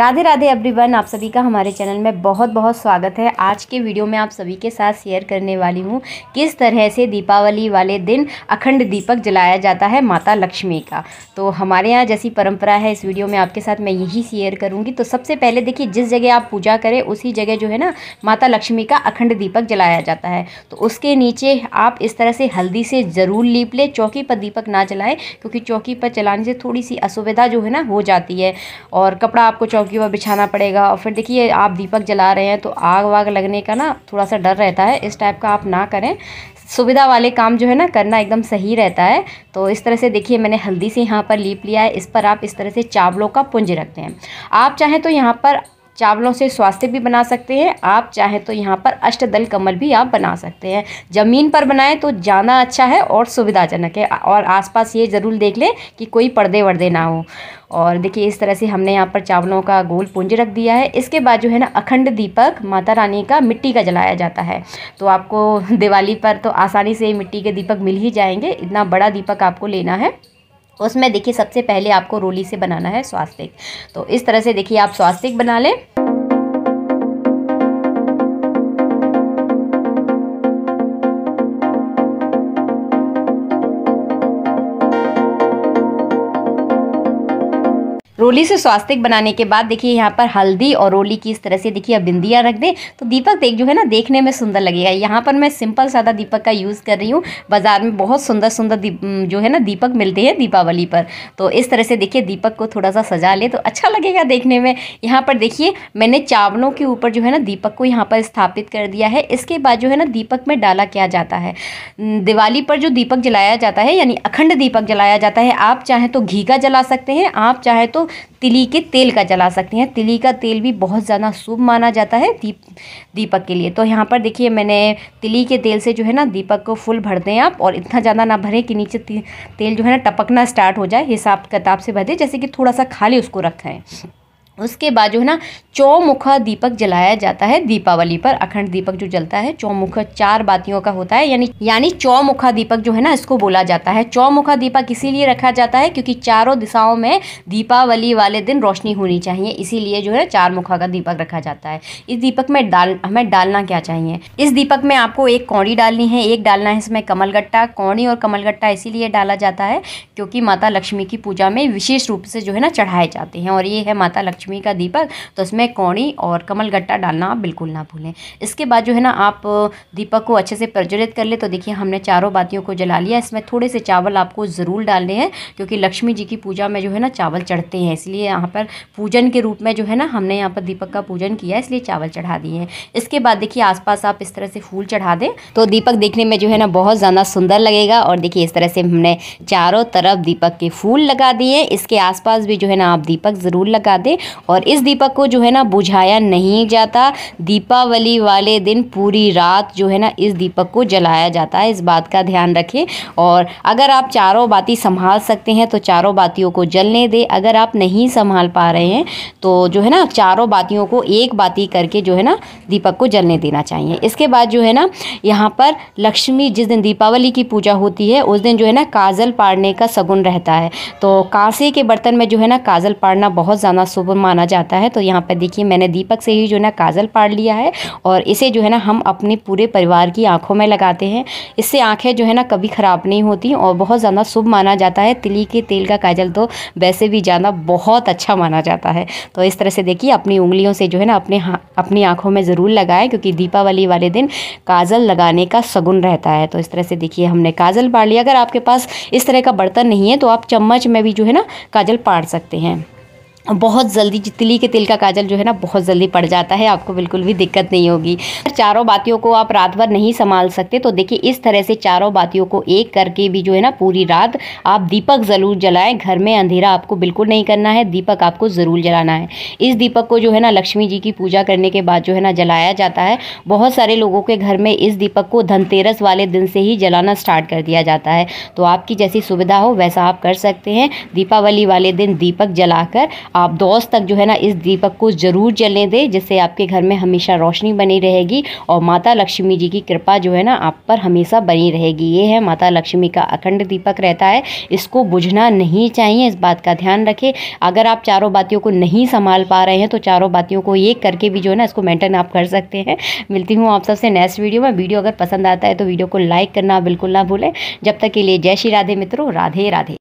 Radhe Radhe everyone आप सभी का हमारे चैनल में बहुत बहुत स्वागत है आज के वीडियो में आप सभी के साथ शेयर करने वाली हूँ किस तरह से दीपावली वाले दिन अखंड दीपक जलाया जाता है माता लक्ष्मी का तो हमारे यहाँ जैसी परंपरा है इस वीडियो में आपके साथ मैं यही शेयर करूँगी तो सबसे पहले देखिए जिस जगह आप पूजा करें उसी जगह जो है ना माता लक्ष्मी का अखंड दीपक जलाया जाता है तो उसके नीचे आप इस तरह से हल्दी से ज़रूर लीप लें चौकी पर दीपक ना जलाएं क्योंकि चौकी पर चलाने से थोड़ी सी असुविधा जो है ना हो जाती है और कपड़ा आपको चौकी के ऊपर बिछाना पड़ेगा और फिर देखिए आप दीपक जला रहे हैं तो आग वाग लगने का ना थोड़ा सा डर रहता है इस टाइप का आप ना करें सुविधा वाले काम जो है ना करना एकदम सही रहता है तो इस तरह से देखिए मैंने हल्दी से यहाँ पर लीप लिया है इस पर आप इस तरह से चावलों का पुंज रखते हैं आप चाहें तो यहाँ पर चावलों से स्वास्थ्य भी बना सकते हैं आप चाहें तो यहाँ पर अष्टदल कमल भी आप बना सकते हैं ज़मीन पर बनाएं तो जाना अच्छा है और सुविधाजनक है और आसपास ये ज़रूर देख लें कि कोई पर्दे वर्दे ना हो और देखिए इस तरह से हमने यहाँ पर चावलों का गोल पूंज रख दिया है इसके बाद जो है ना अखंड दीपक माता रानी का मिट्टी का जलाया जाता है तो आपको दिवाली पर तो आसानी से मिट्टी के दीपक मिल ही जाएंगे इतना बड़ा दीपक आपको लेना है उसमें देखिए सबसे पहले आपको रोली से बनाना है स्वास्तिक तो इस तरह से देखिए आप स्वास्तिक बना लें रोली से स्वास्तिक बनाने के बाद देखिए यहाँ पर हल्दी और रोली की इस तरह से देखिए अब बिंदिया रख दें तो दीपक देख जो है ना देखने में सुंदर लगेगा यहाँ पर मैं सिंपल सादा दीपक का यूज़ कर रही हूँ बाज़ार में बहुत सुंदर सुंदर जो है ना दीपक मिलते हैं दीपावली पर तो इस तरह से देखिए दीपक को थोड़ा सा सजा ले तो अच्छा लगेगा देखने में यहाँ पर देखिए मैंने चावलों के ऊपर जो है ना दीपक को यहाँ पर स्थापित कर दिया है इसके बाद जो है ना दीपक में डाला क्या जाता है दिवाली पर जो दीपक जलाया जाता है यानी अखंड दीपक जलाया जाता है आप चाहें तो घी का जला सकते हैं आप चाहें तो तिली के तेल का जला सकते हैं तिली का तेल भी बहुत ज़्यादा शुभ माना जाता है दीप दीपक के लिए तो यहाँ पर देखिए मैंने तिली के तेल से जो है ना दीपक को फुल भर दें आप और इतना ज़्यादा ना भरें कि नीचे तेल जो है ना टपकना स्टार्ट हो जाए हिसाब किताब से भर दें जैसे कि थोड़ा सा खाली उसको रखें उसके बाद जो है ना चौमुखा दीपक जलाया जाता है दीपावली पर अखंड दीपक जो जलता है चौमुखा चार बातियों का होता है यानी यानी चौमुखा दीपक जो है ना इसको बोला जाता है चौमुखा दीपक इसीलिए रखा जाता है क्योंकि चारों दिशाओं में दीपावली वाले दिन रोशनी होनी चाहिए इसीलिए जो है चार मुखा का दीपक रखा जाता है इस दीपक में डाल हमें डालना क्या चाहिए इस दीपक में आपको एक कौड़ी डालनी है एक डालना है इसमें कमलगट्टा कौड़ी और कमलगट्टा इसीलिए डाला जाता है क्योंकि माता लक्ष्मी की पूजा में विशेष रूप से जो है ना चढ़ाए जाते हैं और ये है माता लक्ष्मी लक्ष्मी का दीपक तो उसमें कौड़ी और कमल गट्टा डालना आप बिल्कुल ना भूलें इसके बाद जो है ना आप दीपक को अच्छे से प्रज्वलित कर ले तो देखिए हमने चारों बातियों को जला लिया इसमें थोड़े से चावल आपको ज़रूर डालने हैं क्योंकि लक्ष्मी जी की पूजा में जो है ना चावल चढ़ते हैं इसलिए यहाँ पर पूजन के रूप में जो है ना हमने यहाँ पर दीपक का पूजन किया इसलिए चावल चढ़ा दिए हैं इसके बाद देखिए आसपास आप इस तरह से फूल चढ़ा दें तो दीपक देखने में जो है ना बहुत ज़्यादा सुंदर लगेगा और देखिए इस तरह से हमने चारों तरफ दीपक के फूल लगा दिए इसके आसपास भी जो है ना आप दीपक ज़रूर लगा दें और इस दीपक को जो है ना बुझाया नहीं जाता दीपावली वाले दिन पूरी रात जो है ना इस दीपक को जलाया जाता है इस बात का ध्यान रखें और अगर आप चारों बाती संभाल सकते हैं तो चारों बातियों को जलने दें अगर आप नहीं संभाल पा रहे हैं तो जो है ना चारों बातियों को एक बाती करके जो है ना दीपक को जलने देना चाहिए इसके बाद जो है ना यहाँ पर लक्ष्मी जिस दिन दीपावली की पूजा होती है उस दिन जो है ना काजल पाड़ने का सगुन रहता है तो कांसे के बर्तन में जो है ना काजल पाड़ना बहुत ज़्यादा शुभ माना जाता है तो यहाँ पर देखिए मैंने दीपक से ही जो है ना काजल पाड़ लिया है और इसे जो है ना हम अपने पूरे परिवार की आँखों में लगाते हैं इससे आँखें जो है ना कभी ख़राब नहीं होती और बहुत ज़्यादा शुभ माना जाता है तिली के तेल का काजल तो वैसे भी ज़्यादा बहुत अच्छा माना जाता है तो इस तरह से देखिए अपनी उंगलियों से जो है ना अपने अपनी आँखों में ज़रूर लगाएं क्योंकि दीपावली वाले दिन काजल लगाने का सगुन रहता है तो इस तरह से देखिए हमने काजल पाड़ लिया अगर आपके पास इस तरह का बर्तन नहीं है तो आप चम्मच में भी जो है ना काजल पाड़ सकते हैं बहुत जल्दी तिली के तिल का काजल जो है ना बहुत जल्दी पड़ जाता है आपको बिल्कुल भी दिक्कत नहीं होगी चारों बातियों को आप रात भर नहीं संभाल सकते तो देखिए इस तरह से चारों बातियों को एक करके भी जो है ना पूरी रात आप दीपक ज़रूर जलाएं घर में अंधेरा आपको बिल्कुल नहीं करना है दीपक आपको ज़रूर जलाना है इस दीपक को जो है ना लक्ष्मी जी की पूजा करने के बाद जो है ना जलाया जाता है बहुत सारे लोगों के घर में इस दीपक को धनतेरस वाले दिन से ही जलाना स्टार्ट कर दिया जाता है तो आपकी जैसी सुविधा हो वैसा आप कर सकते हैं दीपावली वाले दिन दीपक जलाकर आप दोस्त तक जो है ना इस दीपक को ज़रूर जलने दें जिससे आपके घर में हमेशा रोशनी बनी रहेगी और माता लक्ष्मी जी की कृपा जो है ना आप पर हमेशा बनी रहेगी ये है माता लक्ष्मी का अखंड दीपक रहता है इसको बुझना नहीं चाहिए इस बात का ध्यान रखें अगर आप चारों बातियों को नहीं संभाल पा रहे हैं तो चारों बातियों को एक करके भी जो है ना इसको मेंटेन आप कर सकते हैं मिलती हूँ आप सबसे नेक्स्ट वीडियो में वीडियो अगर पसंद आता है तो वीडियो को लाइक करना बिल्कुल ना भूलें जब तक के लिए जय श्री राधे मित्रों राधे राधे